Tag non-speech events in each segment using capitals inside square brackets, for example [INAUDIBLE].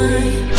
Mine.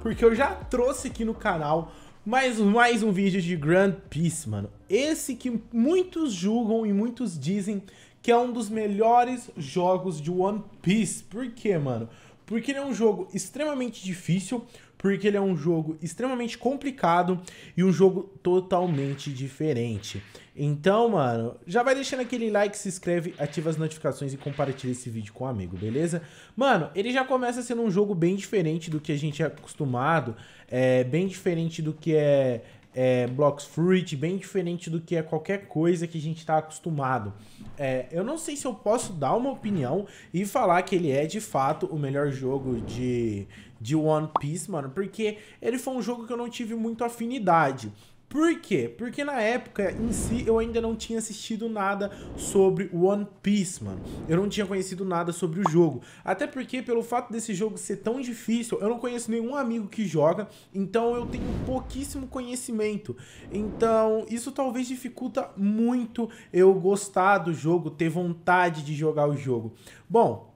porque eu já trouxe aqui no canal mais, mais um vídeo de Grand Peace, mano. Esse que muitos julgam e muitos dizem que é um dos melhores jogos de One Piece. Por quê, mano? Porque ele é um jogo extremamente difícil, porque ele é um jogo extremamente complicado e um jogo totalmente diferente. Então, mano, já vai deixando aquele like, se inscreve, ativa as notificações e compartilha esse vídeo com um amigo, beleza? Mano, ele já começa sendo um jogo bem diferente do que a gente é acostumado, é bem diferente do que é, é Blocks Fruit, bem diferente do que é qualquer coisa que a gente tá acostumado. É, eu não sei se eu posso dar uma opinião e falar que ele é de fato o melhor jogo de, de One Piece, mano, porque ele foi um jogo que eu não tive muita afinidade. Por quê? Porque na época em si eu ainda não tinha assistido nada sobre One Piece, mano. Eu não tinha conhecido nada sobre o jogo. Até porque, pelo fato desse jogo ser tão difícil, eu não conheço nenhum amigo que joga, então eu tenho pouquíssimo conhecimento. Então, isso talvez dificulta muito eu gostar do jogo, ter vontade de jogar o jogo. Bom,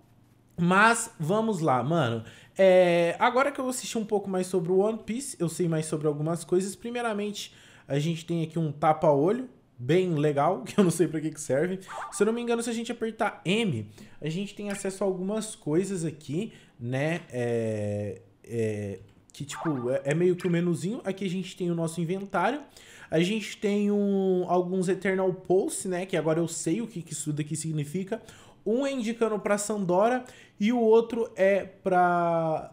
mas vamos lá, mano. É, agora que eu assisti um pouco mais sobre o One Piece, eu sei mais sobre algumas coisas. Primeiramente, a gente tem aqui um tapa-olho, bem legal, [LAUGHS] que eu não sei para que, que serve. Se eu não me engano, se a gente apertar M, a gente tem acesso a algumas coisas aqui, né? É, é, que tipo, é, é meio que o um menuzinho. Aqui a gente tem o nosso inventário. A gente tem um, alguns Eternal Pulse, né? Que agora eu sei o que, que isso daqui significa. Um é indicando para Sandora e o outro é para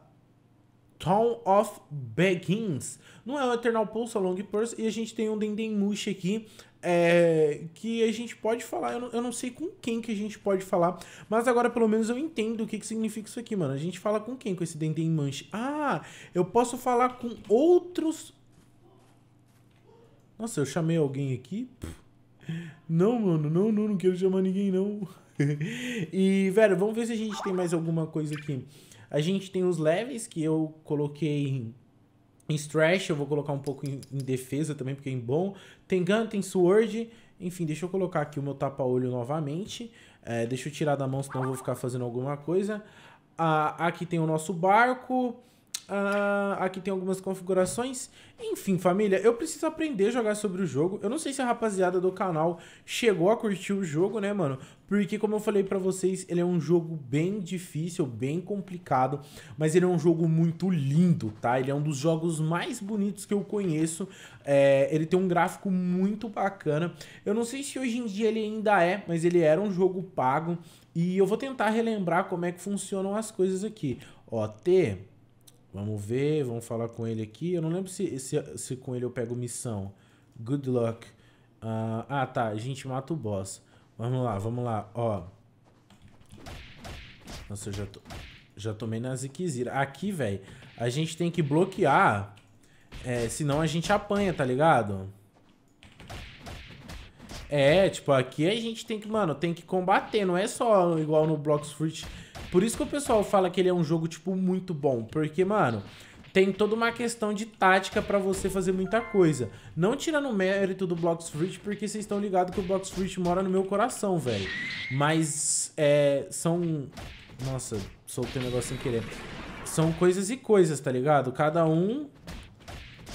Town of Begins. Não é o Eternal Pulse, é o Long Purse. E a gente tem um Dendemushi aqui, é, que a gente pode falar. Eu não, eu não, sei com quem que a gente pode falar, mas agora pelo menos eu entendo o que, que significa isso aqui, mano. A gente fala com quem com esse Dendemushi? Ah, eu posso falar com outros... Nossa, eu chamei alguém aqui? Não, mano, não, não, não quero chamar ninguém, não e, velho, vamos ver se a gente tem mais alguma coisa aqui. A gente tem os leves que eu coloquei em, em Strash, eu vou colocar um pouco em, em defesa também, porque é bom. Tem Gun, tem Sword. Enfim, deixa eu colocar aqui o meu tapa-olho novamente. É, deixa eu tirar da mão, senão eu vou ficar fazendo alguma coisa. Ah, aqui tem o nosso barco. Uh, aqui tem algumas configurações. Enfim, família, eu preciso aprender a jogar sobre o jogo. Eu não sei se a rapaziada do canal chegou a curtir o jogo, né, mano? Porque, como eu falei pra vocês, ele é um jogo bem difícil, bem complicado, mas ele é um jogo muito lindo, tá? Ele é um dos jogos mais bonitos que eu conheço. É, ele tem um gráfico muito bacana. Eu não sei se hoje em dia ele ainda é, mas ele era um jogo pago. E eu vou tentar relembrar como é que funcionam as coisas aqui. Ó, T... Vamos ver, vamos falar com ele aqui. Eu não lembro se, se, se com ele eu pego missão. Good luck. Uh, ah, tá. A gente mata o boss. Vamos lá, vamos lá. Ó. Nossa, eu já, to... já tomei na ziquezira. Aqui, velho, a gente tem que bloquear. É, senão a gente apanha, tá ligado? É, tipo, aqui a gente tem que, mano, tem que combater. Não é só igual no Blocks Fruit por isso que o pessoal fala que ele é um jogo, tipo, muito bom. Porque, mano, tem toda uma questão de tática para você fazer muita coisa. Não tirando o mérito do Blocks Fruit, porque vocês estão ligados que o Blocks Fruit mora no meu coração, velho. Mas é, são. Nossa, soltei um negócio sem querer. São coisas e coisas, tá ligado? Cada um.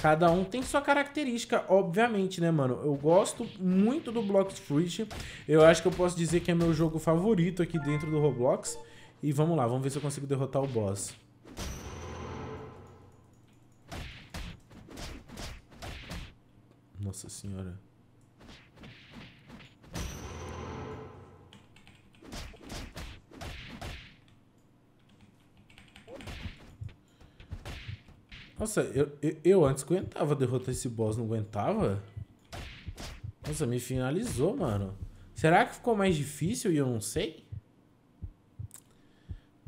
Cada um tem sua característica, obviamente, né, mano? Eu gosto muito do Blocks Fruit. Eu acho que eu posso dizer que é meu jogo favorito aqui dentro do Roblox. E vamos lá, vamos ver se eu consigo derrotar o boss. Nossa senhora. Nossa, eu, eu, eu antes aguentava derrotar esse boss, não aguentava? Nossa, me finalizou, mano. Será que ficou mais difícil e eu não sei?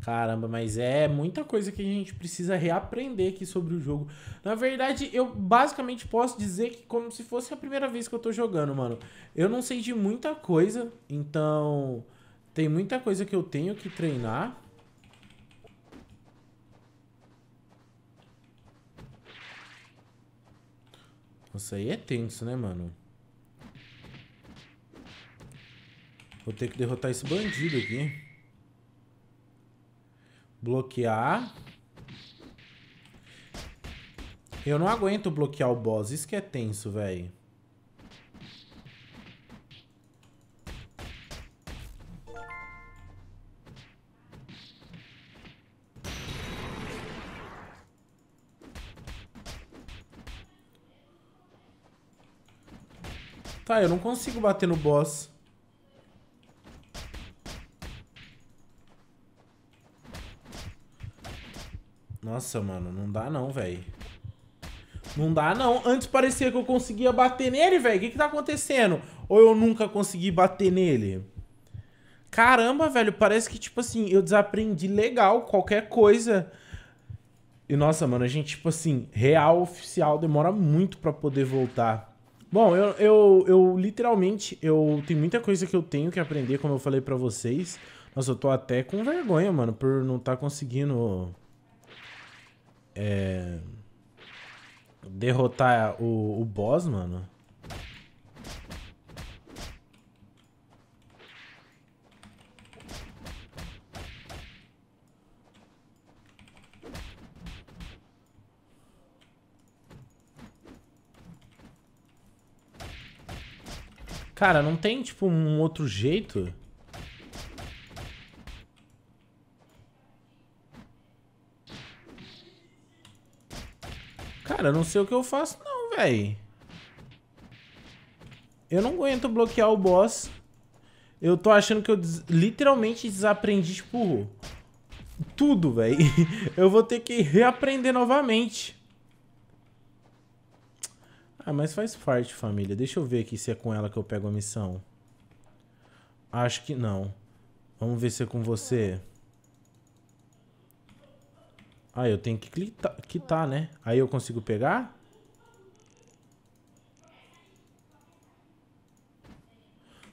Caramba, mas é muita coisa que a gente precisa reaprender aqui sobre o jogo. Na verdade, eu basicamente posso dizer que como se fosse a primeira vez que eu tô jogando, mano. Eu não sei de muita coisa, então tem muita coisa que eu tenho que treinar. Isso aí é tenso, né, mano? Vou ter que derrotar esse bandido aqui. Bloquear. Eu não aguento bloquear o boss. Isso que é tenso, velho. Tá, eu não consigo bater no boss. Nossa, mano, não dá não, velho. Não dá não. Antes parecia que eu conseguia bater nele, velho. O que que tá acontecendo? Ou eu nunca consegui bater nele? Caramba, velho, parece que, tipo assim, eu desaprendi legal qualquer coisa. E, nossa, mano, a gente, tipo assim, real oficial demora muito para poder voltar. Bom, eu, eu, eu literalmente, eu tenho muita coisa que eu tenho que aprender, como eu falei para vocês. Nossa, eu tô até com vergonha, mano, por não estar tá conseguindo é, derrotar o, o boss, mano. Cara, não tem, tipo, um outro jeito? Cara, não sei o que eu faço não, velho. Eu não aguento bloquear o boss. Eu tô achando que eu des literalmente desaprendi, tipo, tudo, velho. [LAUGHS] eu vou ter que reaprender novamente. Ah, mas faz parte, família. Deixa eu ver aqui se é com ela que eu pego a missão. Acho que não. Vamos ver se é com você. Ah, eu tenho que clitar, quitar, né? Aí eu consigo pegar?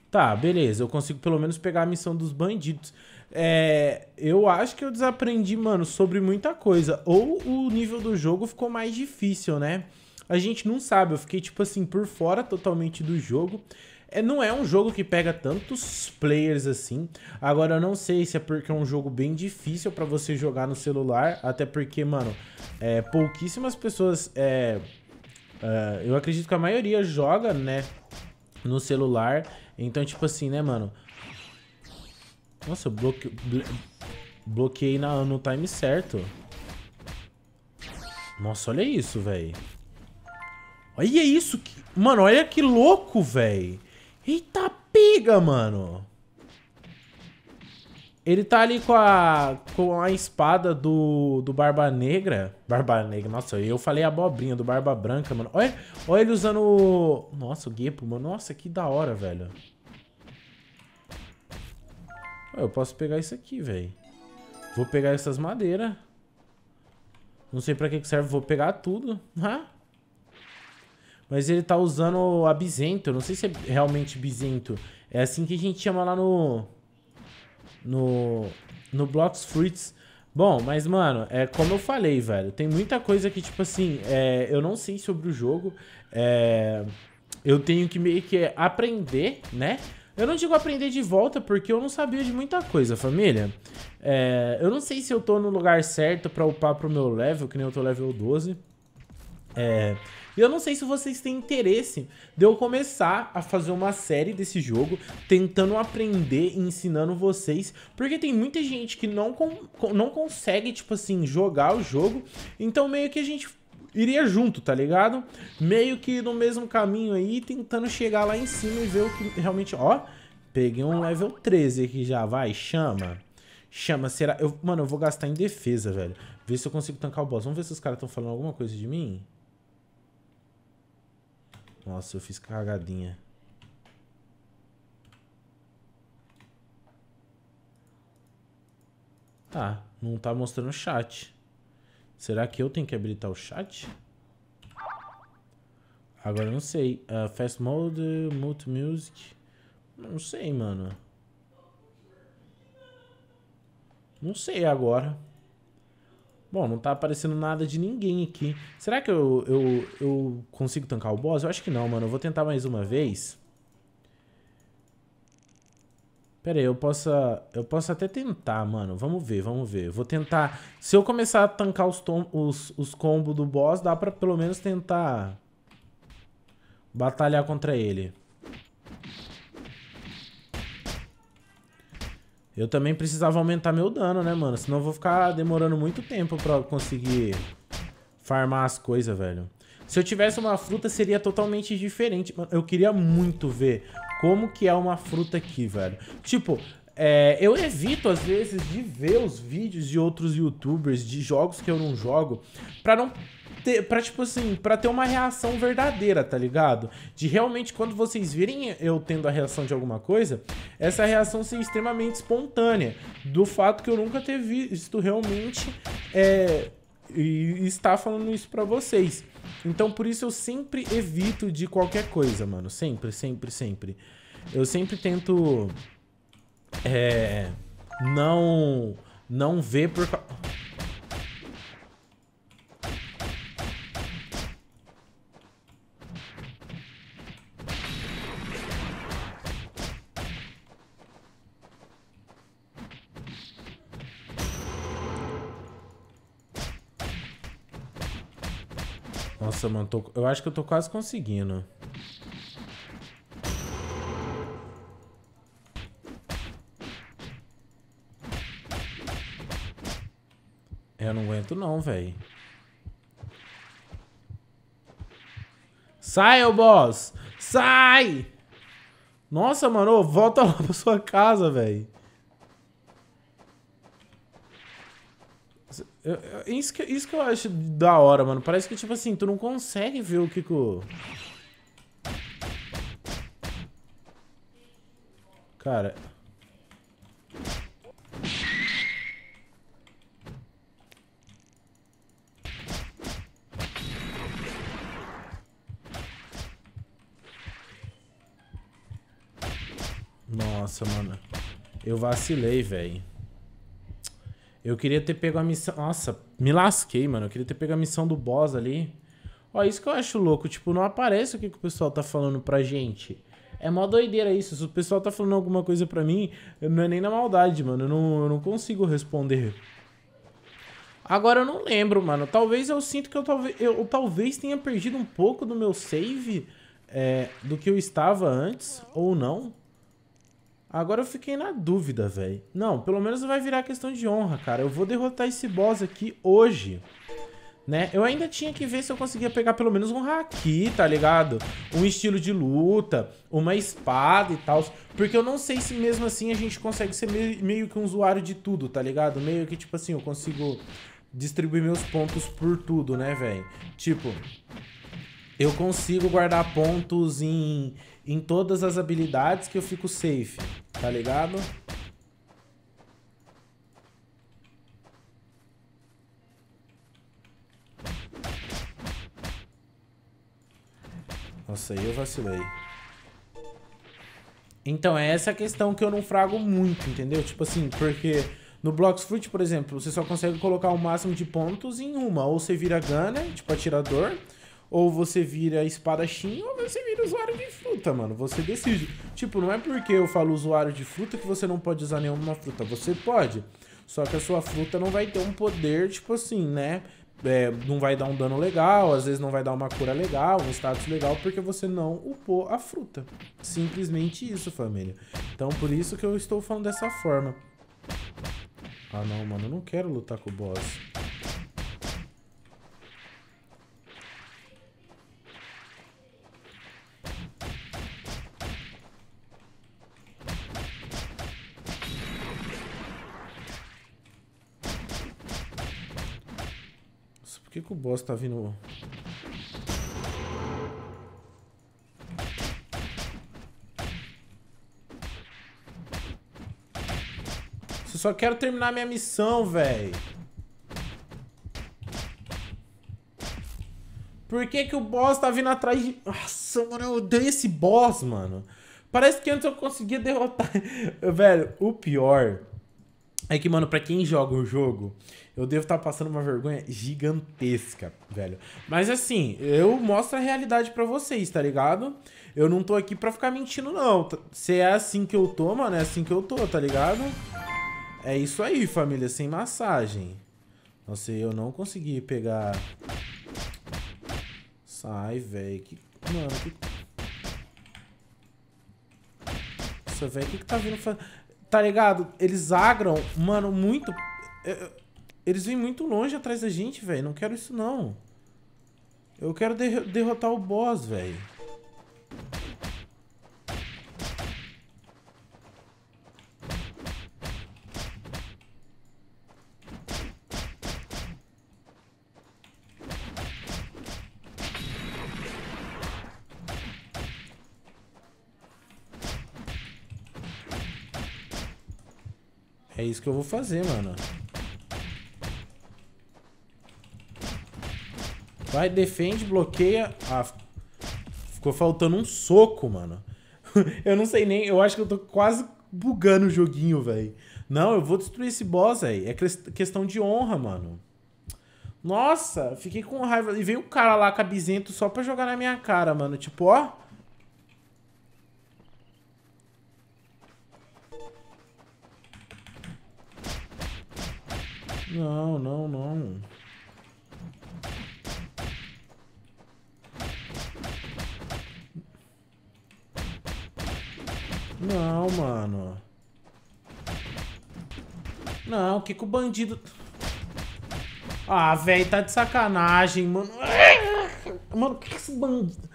Tá, beleza. Eu consigo pelo menos pegar a missão dos bandidos. É, eu acho que eu desaprendi, mano, sobre muita coisa. Ou o nível do jogo ficou mais difícil, né? A gente não sabe. Eu fiquei, tipo assim, por fora totalmente do jogo. É, não é um jogo que pega tantos players assim. Agora, eu não sei se é porque é um jogo bem difícil para você jogar no celular. Até porque, mano, é, pouquíssimas pessoas... É, é, eu acredito que a maioria joga, né? No celular. Então, tipo assim, né, mano? Nossa, eu bloque... bloqueei na, no time certo. Nossa, olha isso, velho. Olha isso. Que... Mano, olha que louco, velho. Eita pega, mano. Ele tá ali com a, com a espada do, do Barba Negra. Barba Negra, nossa, eu falei abobrinha do Barba Branca, mano. Olha, olha ele usando o... Nossa, o Gepo, mano. Nossa, que da hora, velho. Eu posso pegar isso aqui, velho. Vou pegar essas madeiras. Não sei pra que serve, vou pegar tudo. Ah mas ele tá usando abisento. Não sei se é realmente bizento. É assim que a gente chama lá no. No. No Blocks Fruits. Bom, mas, mano, é como eu falei, velho. Tem muita coisa que, tipo assim, é, eu não sei sobre o jogo. É, eu tenho que meio que aprender, né? Eu não digo aprender de volta porque eu não sabia de muita coisa, família. É, eu não sei se eu tô no lugar certo pra upar pro meu level, que nem eu tô level 12. É, e eu não sei se vocês têm interesse de eu começar a fazer uma série desse jogo, tentando aprender e ensinando vocês, porque tem muita gente que não, não consegue, tipo assim, jogar o jogo, então meio que a gente iria junto, tá ligado? Meio que no mesmo caminho aí, tentando chegar lá em cima e ver o que realmente... Ó, peguei um level 13 aqui já, vai, chama... Chama, será... Eu, mano, eu vou gastar em defesa, velho. Ver se eu consigo tancar o boss. Vamos ver se os caras estão falando alguma coisa de mim. Nossa, eu fiz cagadinha. Tá, não tá mostrando o chat. Será que eu tenho que habilitar o chat? Agora eu não sei. Uh, fast Mode, Mute Music. Não sei, mano. Não sei agora. Bom, não tá aparecendo nada de ninguém aqui. Será que eu, eu, eu consigo tancar o boss? Eu acho que não, mano. Eu vou tentar mais uma vez. Pera aí, eu posso, eu posso até tentar, mano. Vamos ver, vamos ver. Vou tentar... Se eu começar a tancar os, tom, os, os combos do boss, dá pra pelo menos tentar... Batalhar contra ele. Eu também precisava aumentar meu dano, né, mano? Senão eu vou ficar demorando muito tempo pra conseguir farmar as coisas, velho. Se eu tivesse uma fruta, seria totalmente diferente. eu queria muito ver como que é uma fruta aqui, velho. Tipo, é, eu evito, às vezes, de ver os vídeos de outros youtubers de jogos que eu não jogo pra não ter, pra, tipo assim, pra ter uma reação verdadeira, tá ligado? De realmente, quando vocês virem eu tendo a reação de alguma coisa, essa reação ser extremamente espontânea. Do fato que eu nunca ter visto realmente é, e estar falando isso pra vocês. Então, por isso eu sempre evito de qualquer coisa, mano. Sempre, sempre, sempre. Eu sempre tento. É. Não. Não ver por causa. Nossa, mano, tô... eu acho que eu tô quase conseguindo. Eu não aguento não, velho. Sai, ô boss! Sai! Nossa, mano, volta lá pra sua casa, velho. Eu, eu, isso, que, isso que eu acho da hora, mano. Parece que, tipo assim, tu não consegue ver o o Cara. Nossa, mano. Eu vacilei, velho. Eu queria ter pego a missão. Nossa, me lasquei, mano. Eu queria ter pego a missão do boss ali. Ó, isso que eu acho louco. Tipo, não aparece o que, que o pessoal tá falando pra gente. É mó doideira isso. Se o pessoal tá falando alguma coisa pra mim, não é nem na maldade, mano. Eu não, eu não consigo responder. Agora eu não lembro, mano. Talvez eu sinto que eu, talvez, eu talvez tenha perdido um pouco do meu save é, do que eu estava antes, ou não. Agora eu fiquei na dúvida, velho. Não, pelo menos vai virar questão de honra, cara. Eu vou derrotar esse boss aqui hoje. Né? Eu ainda tinha que ver se eu conseguia pegar pelo menos um haki, tá ligado? Um estilo de luta, uma espada e tal. Porque eu não sei se mesmo assim a gente consegue ser meio que um usuário de tudo, tá ligado? Meio que, tipo assim, eu consigo distribuir meus pontos por tudo, né, velho? Tipo, eu consigo guardar pontos em, em todas as habilidades que eu fico safe, tá ligado? Nossa, aí eu vacilei. Então, é essa a questão que eu não frago muito, entendeu? Tipo assim, porque no Blocks Fruit, por exemplo, você só consegue colocar o máximo de pontos em uma. Ou você vira gunner, tipo atirador, ou você vira espadachim, ou você vira usuário de fruta, mano. Você decide. Tipo, não é porque eu falo usuário de fruta que você não pode usar nenhuma fruta. Você pode. Só que a sua fruta não vai ter um poder, tipo assim, né? É, não vai dar um dano legal, às vezes não vai dar uma cura legal, um status legal, porque você não upou a fruta. Simplesmente isso, família. Então, por isso que eu estou falando dessa forma. Ah, não, mano, eu não quero lutar com o boss. boss tá vindo... Eu só quero terminar minha missão, velho. Por que que o boss tá vindo atrás de... Nossa, mano, eu odeio esse boss, mano. Parece que antes eu conseguia derrotar... [LAUGHS] velho, o pior é que, mano, pra quem joga o jogo, eu devo estar tá passando uma vergonha gigantesca, velho. Mas assim, eu mostro a realidade para vocês, tá ligado? Eu não tô aqui pra ficar mentindo, não. Se é assim que eu tô, mano, é assim que eu tô, tá ligado? É isso aí, família, sem massagem. Nossa, eu não consegui pegar... Sai, velho. Que... Mano, que... Nossa, velho, o que que tá vindo fazer... Tá ligado? Eles agram, mano, muito. É, é, eles vêm muito longe atrás da gente, velho. Não quero isso, não. Eu quero derrotar o boss, velho. É isso que eu vou fazer, mano. Vai, defende, bloqueia. Ah, ficou faltando um soco, mano. [LAUGHS] eu não sei nem... Eu acho que eu tô quase bugando o joguinho, velho. Não, eu vou destruir esse boss, velho. É questão de honra, mano. Nossa, fiquei com raiva. E veio um cara lá, cabizento, só pra jogar na minha cara, mano. Tipo, ó... Não, não, não. Não, mano. Não, o que que o bandido... Ah, velho, tá de sacanagem, mano. Ah, mano, o que que esse bandido...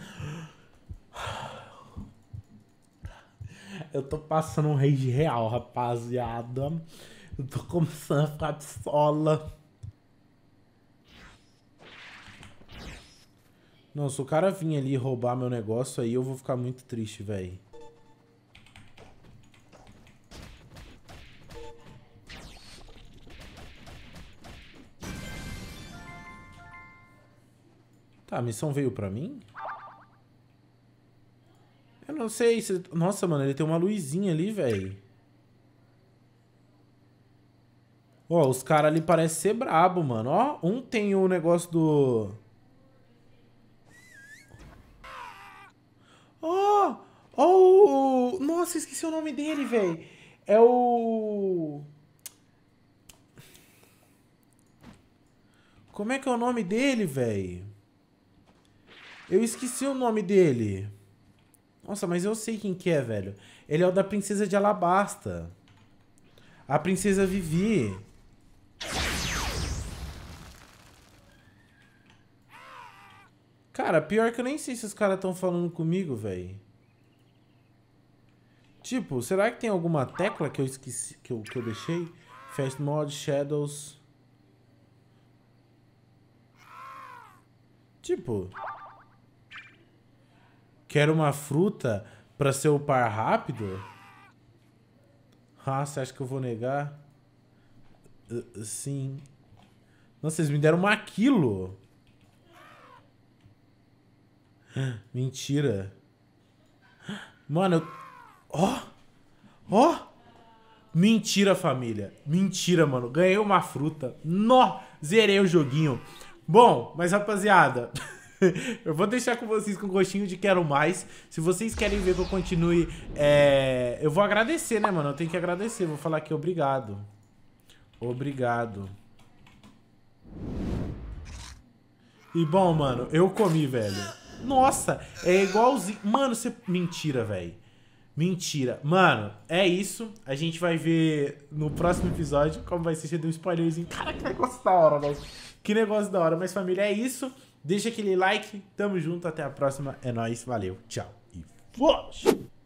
Eu tô passando um rage real, rapaziada de começando a ficar de sola. Não, se o cara vir ali roubar meu negócio aí, eu vou ficar muito triste, velho. Tá, a missão veio pra mim? Eu não sei se... Nossa, mano, ele tem uma luzinha ali, velho. Ó, os caras ali parecem ser brabo, mano. Ó, um tem o negócio do... Ó, ó o... Nossa, esqueci o nome dele, velho. É o... Como é que é o nome dele, velho? Eu esqueci o nome dele. Nossa, mas eu sei quem que é, velho. Ele é o da Princesa de Alabasta. A Princesa Vivi. Cara, pior que eu nem sei se os caras estão falando comigo, velho. Tipo, será que tem alguma tecla que eu esqueci, que eu, que eu deixei? Fast Mod, Shadows... Tipo... Quero uma fruta pra ser o par rápido? Ah, você acha que eu vou negar? Uh, sim. Nossa, vocês me deram uma quilo. [GASPS] Mentira. Mano, eu... Ó! Ó! Mentira, família. Mentira, mano. Ganhei uma fruta. Nó! Zerei o joguinho. Bom, mas rapaziada... [LAUGHS] eu vou deixar com vocês com gostinho de quero mais. Se vocês querem ver que eu continue... É... Eu vou agradecer, né, mano? Eu tenho que agradecer. Vou falar aqui obrigado. Obrigado. E bom, mano, eu comi, velho. Nossa, é igualzinho. Mano, você. Mentira, velho. Mentira. Mano, é isso. A gente vai ver no próximo episódio como vai ser. Você deu um spoilerzinho. Cara, que negócio da hora, velho. Que negócio da hora. Mas, família, é isso. Deixa aquele like. Tamo junto. Até a próxima. É nóis. Valeu. Tchau. E fomos!